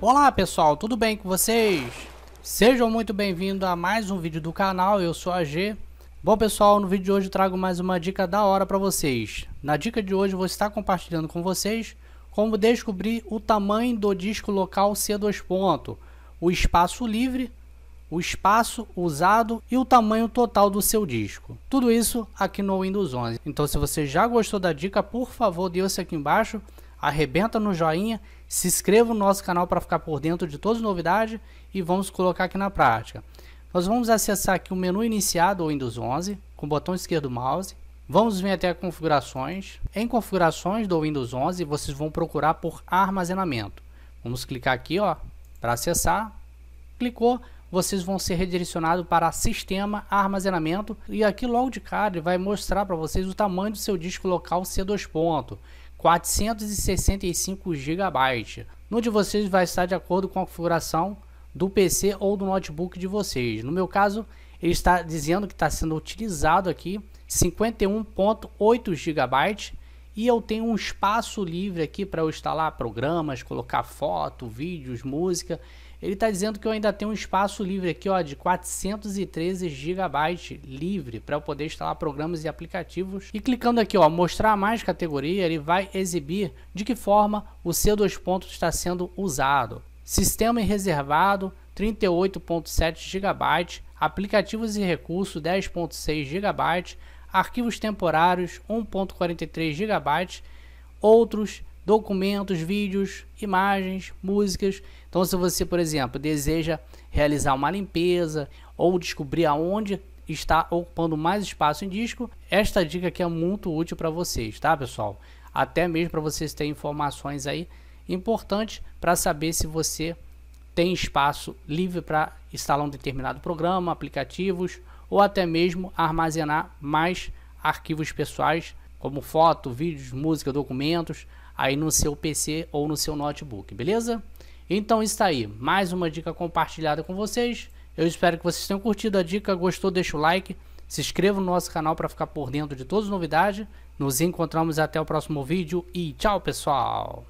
Olá pessoal, tudo bem com vocês? Sejam muito bem-vindos a mais um vídeo do canal, eu sou a G. Bom pessoal, no vídeo de hoje trago mais uma dica da hora para vocês. Na dica de hoje vou estar compartilhando com vocês como descobrir o tamanho do disco local C2 ponto, o espaço livre, o espaço usado e o tamanho total do seu disco. Tudo isso aqui no Windows 11. Então se você já gostou da dica, por favor, deixe aqui embaixo arrebenta no joinha, se inscreva no nosso canal para ficar por dentro de todas as novidades e vamos colocar aqui na prática. Nós vamos acessar aqui o menu iniciado ou Windows 11 com o botão esquerdo do mouse. Vamos vir até configurações. Em configurações do Windows 11, vocês vão procurar por armazenamento. Vamos clicar aqui, ó, para acessar. Clicou, vocês vão ser redirecionados para sistema armazenamento e aqui logo de cara ele vai mostrar para vocês o tamanho do seu disco local C2 465 GB, no de vocês vai estar de acordo com a configuração do PC ou do notebook de vocês. No meu caso, ele está dizendo que está sendo utilizado aqui 51.8 GB e eu tenho um espaço livre aqui para eu instalar programas, colocar foto, vídeos, música. Ele está dizendo que eu ainda tenho um espaço livre aqui ó, de 413 GB livre para eu poder instalar programas e aplicativos. E clicando aqui, ó, mostrar mais categoria, ele vai exibir de que forma o C2 está sendo usado. Sistema e reservado, 38.7 GB, aplicativos e recursos 10.6 GB, arquivos temporários 1.43 GB, outros documentos, vídeos, imagens, músicas. Então, se você, por exemplo, deseja realizar uma limpeza ou descobrir aonde está ocupando mais espaço em disco, esta dica aqui é muito útil para vocês, tá, pessoal? Até mesmo para vocês terem informações aí importantes para saber se você tem espaço livre para instalar um determinado programa, aplicativos ou até mesmo armazenar mais arquivos pessoais, como foto, vídeos, música, documentos, aí no seu PC ou no seu notebook, beleza? Então está aí, mais uma dica compartilhada com vocês. Eu espero que vocês tenham curtido a dica, gostou, deixa o like, se inscreva no nosso canal para ficar por dentro de todas as novidades. Nos encontramos até o próximo vídeo e tchau, pessoal!